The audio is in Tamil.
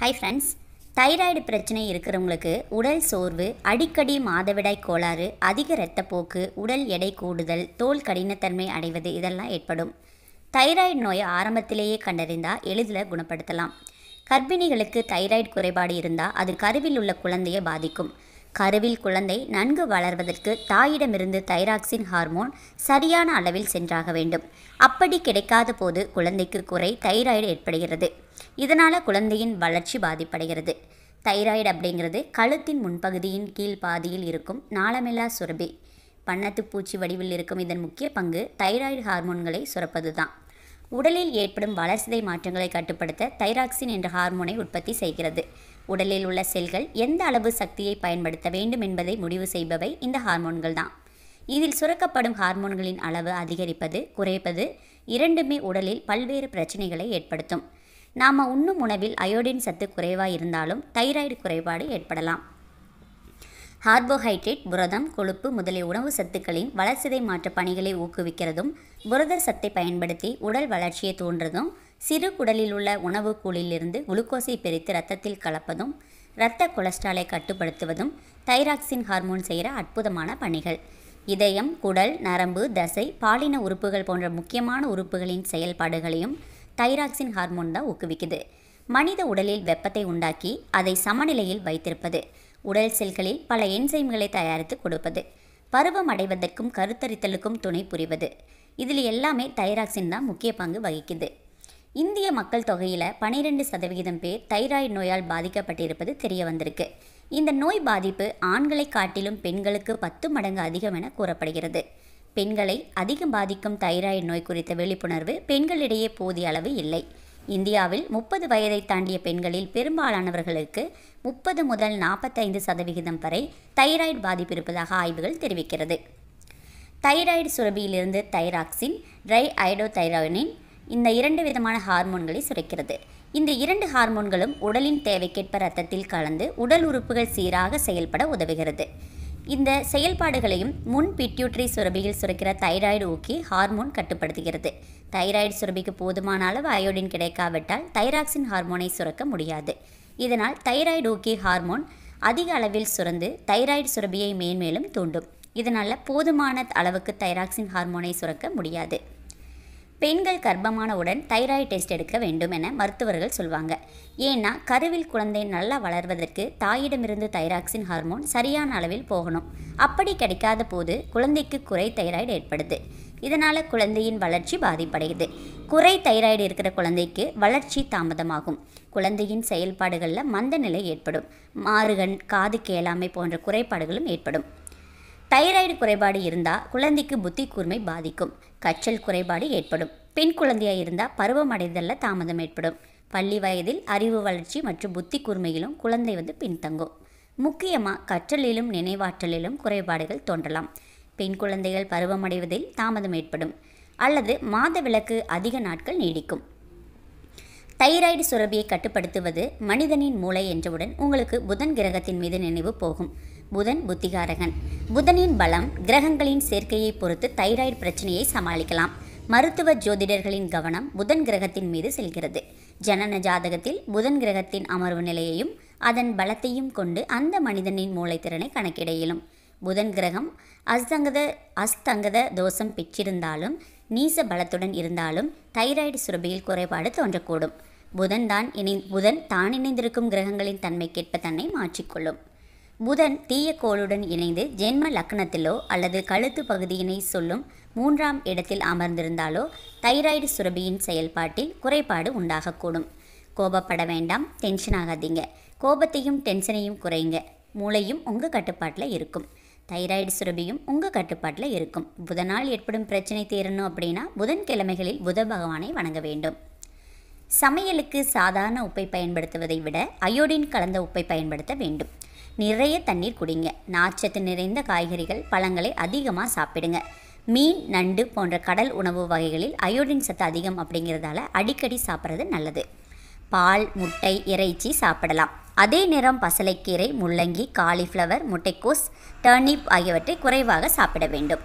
ஹை ஃப்ரெண்ட்ஸ் தைராய்டு பிரச்சனை இருக்கிறவங்களுக்கு உடல் சோர்வு அடிக்கடி மாதவிடாய் கோளாறு அதிக இரத்தப்போக்கு உடல் எடை கூடுதல் தோல் கடினத்தன்மை அடைவது இதெல்லாம் ஏற்படும் தைராய்டு நோயை ஆரம்பத்திலேயே கண்டறிந்தால் எளிதில் குணப்படுத்தலாம் கர்ப்பிணிகளுக்கு தைராய்டு குறைபாடு இருந்தால் அது கருவில் உள்ள குழந்தையை பாதிக்கும் கருவில் குழந்தை நன்கு வளர்வதற்கு தாயிடமிருந்து தைராக்சின் ஹார்மோன் சரியான அளவில் சென்றாக வேண்டும் அப்படி கிடைக்காத போது குழந்தைக்கு குறை தைராய்டு ஏற்படுகிறது இதனால் குழந்தையின் வளர்ச்சி பாதிப்படைகிறது தைராய்டு அப்படிங்கிறது கழுத்தின் முன்பகுதியின் கீழ் பாதியில் இருக்கும் நாளமில்லா சுரபி பண்ணத்து பூச்சி வடிவில் இருக்கும் இதன் முக்கிய பங்கு தைராய்டு ஹார்மோன்களை சுரப்பது தான் உடலில் ஏற்படும் வளர்சிதை மாற்றங்களை கட்டுப்படுத்த தைராக்சின் என்ற ஹார்மோனை உற்பத்தி செய்கிறது உடலில் உள்ள செல்கள் எந்த அளவு சக்தியை பயன்படுத்த வேண்டும் என்பதை முடிவு செய்பவை இந்த ஹார்மோன்கள் தான் இதில் சுரக்கப்படும் ஹார்மோன்களின் அளவு அதிகரிப்பது குறைப்பது இரண்டுமே உடலில் பல்வேறு பிரச்சனைகளை ஏற்படுத்தும் நாம் உண்ணும் உணவில் அயோடின் சத்து குறைவாக இருந்தாலும் தைராய்டு குறைபாடு ஏற்படலாம் கார்போஹைட்ரேட் புரதம் கொழுப்பு முதலிய உணவு சத்துக்களின் வளர்சிதை மாற்ற பணிகளை ஊக்குவிக்கிறதும் புரத சத்தை பயன்படுத்தி உடல் வளர்ச்சியை தூண்டுறதும் சிறு குடலில் உள்ள உணவு கூழிலிருந்து குளுக்கோஸை பிரித்து ரத்தத்தில் கலப்பதும் இரத்த கொலஸ்ட்ராலை கட்டுப்படுத்துவதும் தைராக்சின் ஹார்மோன் செய்கிற அற்புதமான பணிகள் இதயம் குடல் நரம்பு தசை பாலின உறுப்புகள் போன்ற முக்கியமான உறுப்புகளின் செயல்பாடுகளையும் தைராக்சின் ஹார்மோன் தான் ஊக்குவிக்குது மனித உடலில் வெப்பத்தை உண்டாக்கி அதை சமநிலையில் வைத்திருப்பது உடல் செல்களில் பல என்சைம்களை தயாரித்து கொடுப்பது பருவம் அடைவதற்கும் கருத்தரித்தலுக்கும் துணை புரிவது இதில் எல்லாமே தைராக்சின் தான் முக்கிய பங்கு வகிக்குது இந்திய மக்கள் தொகையில் பனிரெண்டு சதவிகிதம் பேர் தைராய்டு நோயால் பாதிக்கப்பட்டிருப்பது தெரிய வந்திருக்கு இந்த நோய் பாதிப்பு ஆண்களை காட்டிலும் பெண்களுக்கு பத்து மடங்கு அதிகம் என கூறப்படுகிறது பெண்களை அதிகம் பாதிக்கும் தைராய்டு நோய் குறித்த விழிப்புணர்வு பெண்களிடையே போதிய அளவு இல்லை இந்தியாவில் முப்பது வயதை தாண்டிய பெண்களில் பெரும்பாலானவர்களுக்கு முப்பது முதல் நாற்பத்தைந்து சதவிகிதம் வரை தைராய்டு பாதிப்பு இருப்பதாக ஆய்வுகள் தெரிவிக்கிறது தைராய்டு சுரபியிலிருந்து தைராக்சின் ட்ரை ஐடோதைராயினின் இந்த இரண்டு விதமான ஹார்மோன்களை சுரக்கிறது இந்த இரண்டு ஹார்மோன்களும் உடலின் தேவைக்கேற்ப ரத்தத்தில் கலந்து உடல் உறுப்புகள் சீராக செயல்பட உதவுகிறது இந்த செயல்பாடுகளையும் முன் பிட்யூட்ரி சுரபியில் சுரக்கிற தைராய்டு ஊக்கி ஹார்மோன் கட்டுப்படுத்துகிறது தைராய்டு சுரபிக்கு போதுமான அளவு அயோடின் கிடைக்காவிட்டால் தைராக்சின் ஹார்மோனை சுரக்க முடியாது இதனால் தைராய்டு ஊக்கி ஹார்மோன் அதிக அளவில் சுரந்து தைராய்டு சுரபியை மேன்மேலும் தூண்டும் இதனால் போதுமான அளவுக்கு தைராக்சின் ஹார்மோனை சுரக்க முடியாது பெண்கள் கர்ப்பமானவுடன் தைராய்டு டெஸ்ட் எடுக்க வேண்டும் என மருத்துவர்கள் சொல்வாங்க ஏன்னா கருவில் குழந்தை நல்லா வளர்வதற்கு தாயிடமிருந்து தைராக்சின் ஹார்மோன் சரியான அளவில் போகணும் அப்படி கிடைக்காத போது குழந்தைக்கு குறை தைராய்டு ஏற்படுது இதனால் குழந்தையின் வளர்ச்சி பாதிப்படையுது குறை தைராய்டு இருக்கிற குழந்தைக்கு வளர்ச்சி தாமதமாகும் குழந்தையின் செயல்பாடுகளில் மந்த நிலை ஏற்படும் மாறுகண் காது கேளாமை போன்ற குறைபாடுகளும் ஏற்படும் தைராய்டு குறைபாடு இருந்தால் குழந்தைக்கு புத்தி கூர்மை பாதிக்கும் கற்றல் குறைபாடு ஏற்படும் பெண் குழந்தையாக இருந்தால் பருவம் அடைதலில் தாமதம் ஏற்படும் பள்ளி வயதில் அறிவு வளர்ச்சி மற்றும் புத்தி கூர்மையிலும் குழந்தை வந்து பின்தங்கும் முக்கியமாக கற்றலிலும் நினைவாற்றலிலும் குறைபாடுகள் தோன்றலாம் பெண் குழந்தைகள் பருவமடைவதில் தாமதம் ஏற்படும் அல்லது மாத விளக்கு அதிக நாட்கள் நீடிக்கும் தைராய்டு சுரபியை கட்டுப்படுத்துவது மனிதனின் மூளை என்றவுடன் உங்களுக்கு புதன் கிரகத்தின் மீது நினைவு போகும் புதன் புத்திகாரகன் புதனின் பலம் கிரகங்களின் சேர்க்கையை பொறுத்து தைராய்டு பிரச்சனையை சமாளிக்கலாம் மருத்துவ ஜோதிடர்களின் கவனம் புதன் கிரகத்தின் மீது செல்கிறது ஜனன ஜாதகத்தில் புதன் கிரகத்தின் அமர்வு நிலையையும் அதன் பலத்தையும் கொண்டு அந்த மனிதனின் மூளைத்திறனை கணக்கிட இயலும் புதன் கிரகம் அஸ்தங்கத அஸ்தங்கத தோஷம் பெற்றிருந்தாலும் நீச பலத்துடன் இருந்தாலும் தைராய்டு சுரபியில் குறைபாடு தோன்றக்கூடும் புதன் தான் இணை புதன் தான் இணைந்திருக்கும் கிரகங்களின் தன்மைக்கேற்ப தன்னை மாற்றிக்கொள்ளும் புதன் தீய கோளுடன் இணைந்து ஜென்ம லக்னத்திலோ அல்லது கழுத்து பகுதியினை சொல்லும் மூன்றாம் இடத்தில் அமர்ந்திருந்தாலோ தைராய்டு சுரபியின் செயல்பாட்டில் குறைபாடு உண்டாகக்கூடும் கோபப்பட வேண்டாம் டென்ஷன் ஆகாதீங்க கோபத்தையும் டென்ஷனையும் குறைங்க மூளையும் உங்கள் கட்டுப்பாட்டில் இருக்கும் தைராய்டு சுரபியும் உங்கள் கட்டுப்பாட்டில் இருக்கும் புதனால் ஏற்படும் பிரச்சனை தீரணும் அப்படின்னா புதன்கிழமைகளில் புத பகவானை வணங்க வேண்டும் சமையலுக்கு சாதாரண உப்பை பயன்படுத்துவதை விட அயோடின் கலந்த உப்பை பயன்படுத்த வேண்டும் நிறைய தண்ணீர் குடிங்க நாச்சத்து நிறைந்த காய்கறிகள் பழங்களை அதிகமாக சாப்பிடுங்க மீன் நண்டு போன்ற கடல் உணவு வகைகளில் அயோடின் சத்து அதிகம் அப்படிங்கிறதால அடிக்கடி சாப்பிட்றது நல்லது பால் முட்டை இறைச்சி சாப்பிடலாம் அதே நேரம் பசலைக்கீரை முள்ளங்கி காலிஃப்ளவர் முட்டைக்கோஸ் டர்னிப் ஆகியவற்றை குறைவாக சாப்பிட வேண்டும்